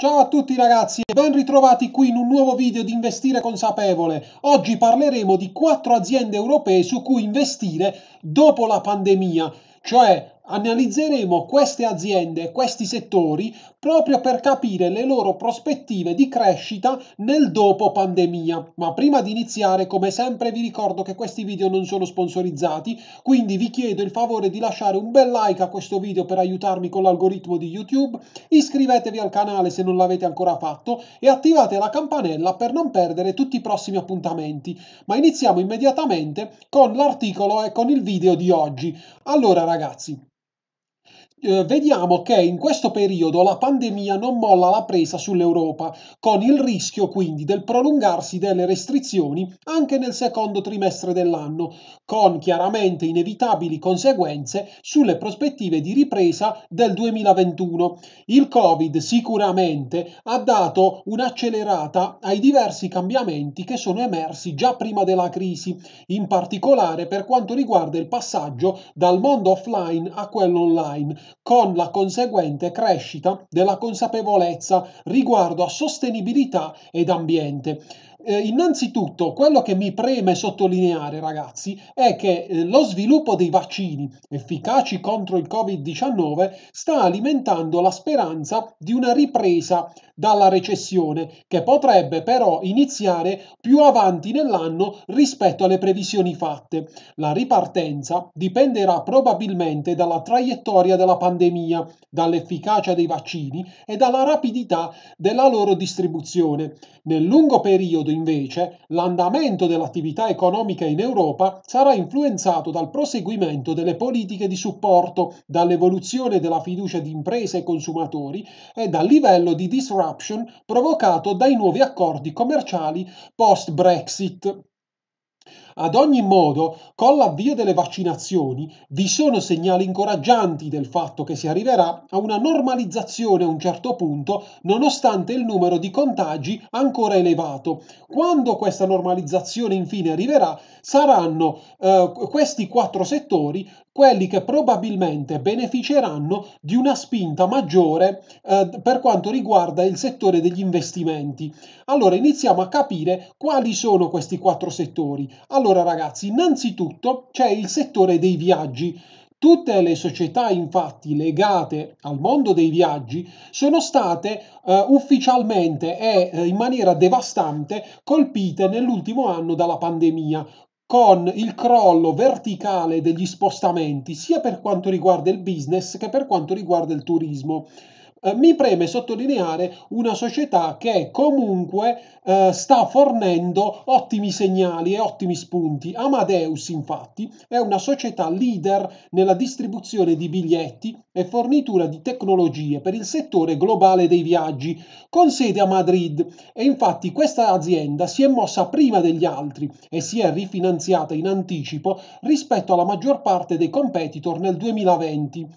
Ciao a tutti ragazzi e ben ritrovati qui in un nuovo video di Investire Consapevole. Oggi parleremo di quattro aziende europee su cui investire dopo la pandemia, cioè Analizzeremo queste aziende e questi settori proprio per capire le loro prospettive di crescita nel dopo pandemia. Ma prima di iniziare, come sempre, vi ricordo che questi video non sono sponsorizzati, quindi vi chiedo il favore di lasciare un bel like a questo video per aiutarmi con l'algoritmo di YouTube, iscrivetevi al canale se non l'avete ancora fatto e attivate la campanella per non perdere tutti i prossimi appuntamenti. Ma iniziamo immediatamente con l'articolo e con il video di oggi. Allora ragazzi, eh, vediamo che in questo periodo la pandemia non molla la presa sull'Europa, con il rischio quindi del prolungarsi delle restrizioni anche nel secondo trimestre dell'anno, con chiaramente inevitabili conseguenze sulle prospettive di ripresa del 2021. Il Covid sicuramente ha dato un'accelerata ai diversi cambiamenti che sono emersi già prima della crisi, in particolare per quanto riguarda il passaggio dal mondo offline a quello online con la conseguente crescita della consapevolezza riguardo a sostenibilità ed ambiente. Eh, innanzitutto, quello che mi preme sottolineare, ragazzi, è che eh, lo sviluppo dei vaccini efficaci contro il Covid-19 sta alimentando la speranza di una ripresa dalla recessione, che potrebbe però iniziare più avanti nell'anno rispetto alle previsioni fatte. La ripartenza dipenderà probabilmente dalla traiettoria della pandemia, dall'efficacia dei vaccini e dalla rapidità della loro distribuzione. Nel lungo periodo invece, l'andamento dell'attività economica in Europa sarà influenzato dal proseguimento delle politiche di supporto, dall'evoluzione della fiducia di imprese e consumatori e dal livello di disruption provocato dai nuovi accordi commerciali post-Brexit. Ad ogni modo, con l'avvio delle vaccinazioni vi sono segnali incoraggianti del fatto che si arriverà a una normalizzazione a un certo punto, nonostante il numero di contagi ancora elevato. Quando questa normalizzazione infine arriverà, saranno eh, questi quattro settori quelli che probabilmente beneficeranno di una spinta maggiore eh, per quanto riguarda il settore degli investimenti. Allora iniziamo a capire quali sono questi quattro settori. Allora ragazzi, innanzitutto c'è il settore dei viaggi. Tutte le società infatti legate al mondo dei viaggi sono state eh, ufficialmente e eh, in maniera devastante colpite nell'ultimo anno dalla pandemia, con il crollo verticale degli spostamenti sia per quanto riguarda il business che per quanto riguarda il turismo. Eh, mi preme sottolineare una società che comunque eh, sta fornendo ottimi segnali e ottimi spunti. Amadeus infatti è una società leader nella distribuzione di biglietti e fornitura di tecnologie per il settore globale dei viaggi, con sede a Madrid e infatti questa azienda si è mossa prima degli altri e si è rifinanziata in anticipo rispetto alla maggior parte dei competitor nel 2020.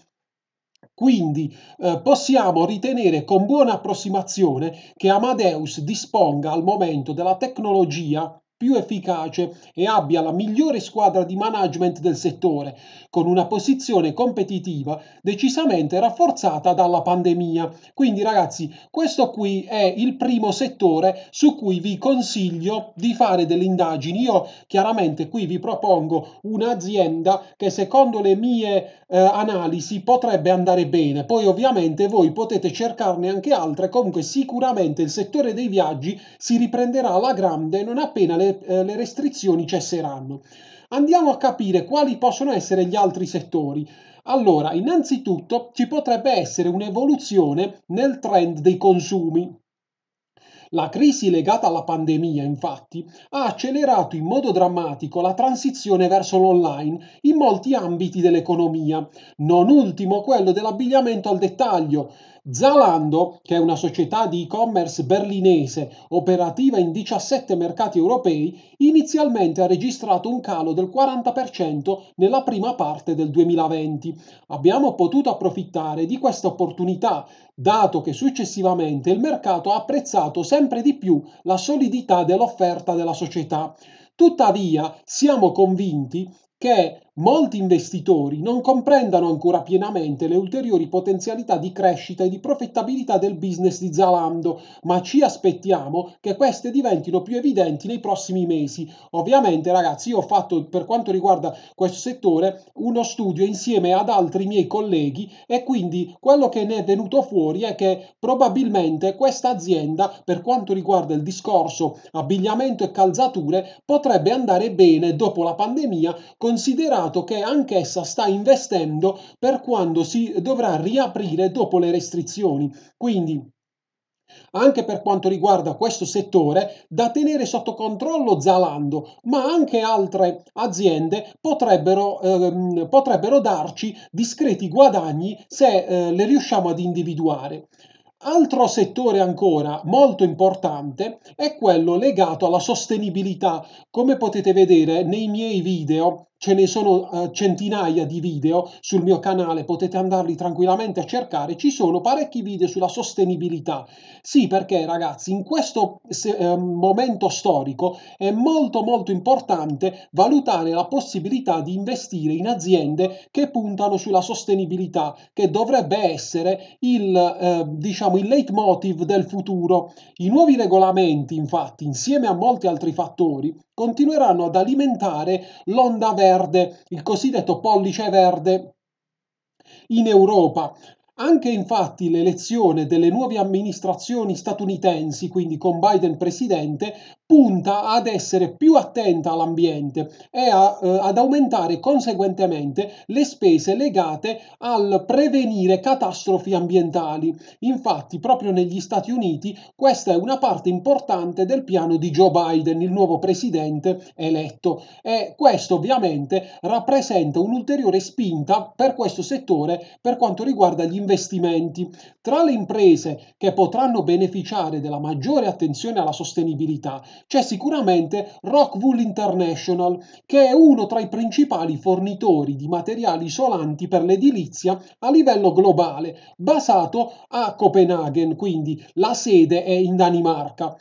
Quindi eh, possiamo ritenere con buona approssimazione che Amadeus disponga al momento della tecnologia più efficace e abbia la migliore squadra di management del settore, con una posizione competitiva decisamente rafforzata dalla pandemia. Quindi ragazzi, questo qui è il primo settore su cui vi consiglio di fare delle indagini. Io chiaramente qui vi propongo un'azienda che secondo le mie eh, analisi potrebbe andare bene. Poi ovviamente voi potete cercarne anche altre, comunque sicuramente il settore dei viaggi si riprenderà alla grande non appena le eh, le, restrizioni cesseranno. Andiamo a capire quali possono essere gli altri settori. Allora, innanzitutto ci potrebbe essere un'evoluzione nel trend dei consumi. La crisi legata alla pandemia, infatti, ha accelerato in modo drammatico la transizione verso l'online in molti ambiti dell'economia, non ultimo quello dell'abbigliamento al dettaglio, Zalando, che è una società di e-commerce berlinese operativa in 17 mercati europei, inizialmente ha registrato un calo del 40% nella prima parte del 2020. Abbiamo potuto approfittare di questa opportunità, dato che successivamente il mercato ha apprezzato sempre di più la solidità dell'offerta della società. Tuttavia, siamo convinti che molti investitori non comprendano ancora pienamente le ulteriori potenzialità di crescita e di profittabilità del business di Zalando, ma ci aspettiamo che queste diventino più evidenti nei prossimi mesi. Ovviamente, ragazzi, io ho fatto per quanto riguarda questo settore uno studio insieme ad altri miei colleghi e quindi quello che ne è venuto fuori è che probabilmente questa azienda, per quanto riguarda il discorso abbigliamento e calzature, potrebbe andare bene dopo la pandemia, considerando risultato che anch'essa sta investendo per quando si dovrà riaprire dopo le restrizioni. Quindi anche per quanto riguarda questo settore, da tenere sotto controllo Zalando, ma anche altre aziende potrebbero, ehm, potrebbero darci discreti guadagni se eh, le riusciamo ad individuare. Altro settore ancora molto importante è quello legato alla sostenibilità. Come potete vedere nei miei video, ce ne sono uh, centinaia di video sul mio canale, potete andarli tranquillamente a cercare, ci sono parecchi video sulla sostenibilità. Sì, perché ragazzi, in questo se, eh, momento storico è molto molto importante valutare la possibilità di investire in aziende che puntano sulla sostenibilità, che dovrebbe essere il, eh, diciamo, il leitmotiv del futuro. I nuovi regolamenti, infatti, insieme a molti altri fattori, continueranno ad alimentare l'onda verde, il cosiddetto pollice verde in Europa. Anche infatti l'elezione delle nuove amministrazioni statunitensi, quindi con Biden presidente, punta ad essere più attenta all'ambiente e a, eh, ad aumentare conseguentemente le spese legate al prevenire catastrofi ambientali. Infatti, proprio negli Stati Uniti, questa è una parte importante del piano di Joe Biden, il nuovo presidente eletto, e questo ovviamente rappresenta un'ulteriore spinta per questo settore per quanto riguarda gli investimenti. Tra le imprese che potranno beneficiare della maggiore attenzione alla sostenibilità c'è sicuramente Rockwool International, che è uno tra i principali fornitori di materiali isolanti per l'edilizia a livello globale, basato a Copenaghen, quindi la sede è in Danimarca.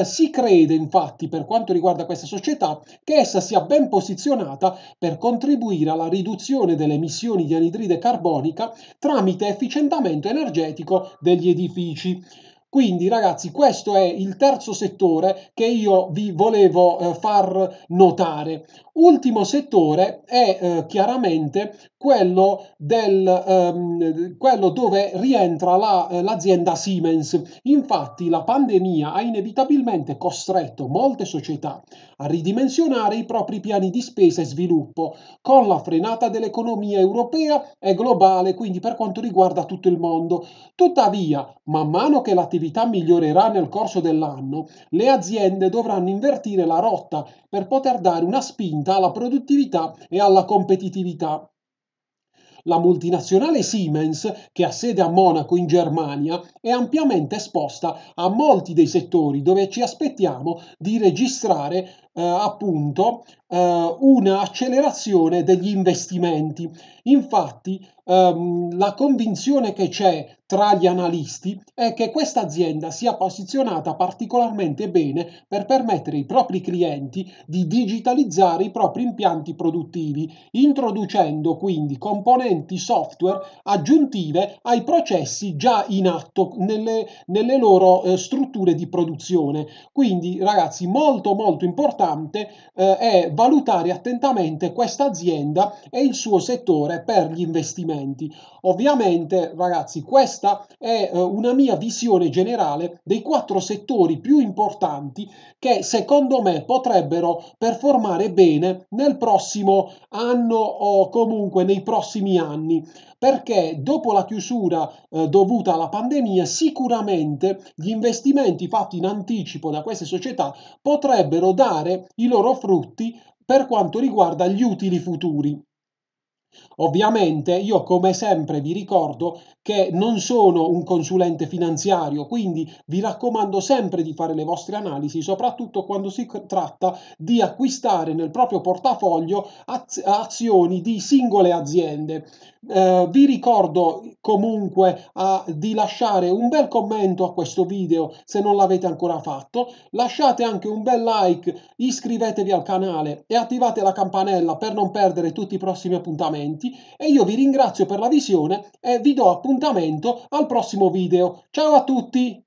Eh, si crede infatti, per quanto riguarda questa società, che essa sia ben posizionata per contribuire alla riduzione delle emissioni di anidride carbonica tramite efficientamento energetico degli edifici. Quindi ragazzi questo è il terzo settore che io vi volevo eh, far notare. Ultimo settore è eh, chiaramente quello, del, ehm, quello, dove rientra la, eh, l'azienda Siemens. Infatti la pandemia ha inevitabilmente costretto molte società a ridimensionare i propri piani di spesa e sviluppo con la frenata dell'economia europea e globale, quindi per quanto riguarda tutto il mondo. Tuttavia, man mano che l'attività produttività migliorerà nel corso dell'anno, le aziende dovranno invertire la rotta per poter dare una spinta alla produttività e alla competitività la multinazionale Siemens, che ha sede a Monaco in Germania, è ampiamente esposta a molti dei settori dove ci aspettiamo di registrare eh, appunto eh, un'accelerazione degli investimenti. Infatti ehm, la convinzione che c'è tra gli analisti è che questa azienda sia posizionata particolarmente bene per permettere ai propri clienti di digitalizzare i propri impianti produttivi, introducendo quindi componenti software aggiuntive ai processi già in atto nelle, nelle loro eh, strutture di produzione. Quindi ragazzi molto molto importante importante eh, è valutare attentamente questa azienda e il suo settore per gli investimenti. Ovviamente, ragazzi, questa è eh, una mia visione generale dei quattro settori più importanti che secondo me potrebbero performare bene nel prossimo anno o comunque nei prossimi anni perché dopo la chiusura eh, dovuta alla pandemia sicuramente gli investimenti fatti in anticipo da queste società potrebbero dare i loro frutti per quanto riguarda gli utili futuri. Ovviamente io come sempre vi ricordo che non sono un consulente finanziario, quindi vi raccomando sempre di fare le vostre analisi, soprattutto quando si tratta di acquistare nel proprio portafoglio azioni di singole aziende. Eh, vi ricordo comunque a, ah, di lasciare un bel commento a questo video se non l'avete ancora fatto, lasciate anche un bel like, iscrivetevi al canale e attivate la campanella per non perdere tutti i prossimi appuntamenti e io vi ringrazio per la visione e vi do appuntamento al prossimo video. Ciao a tutti!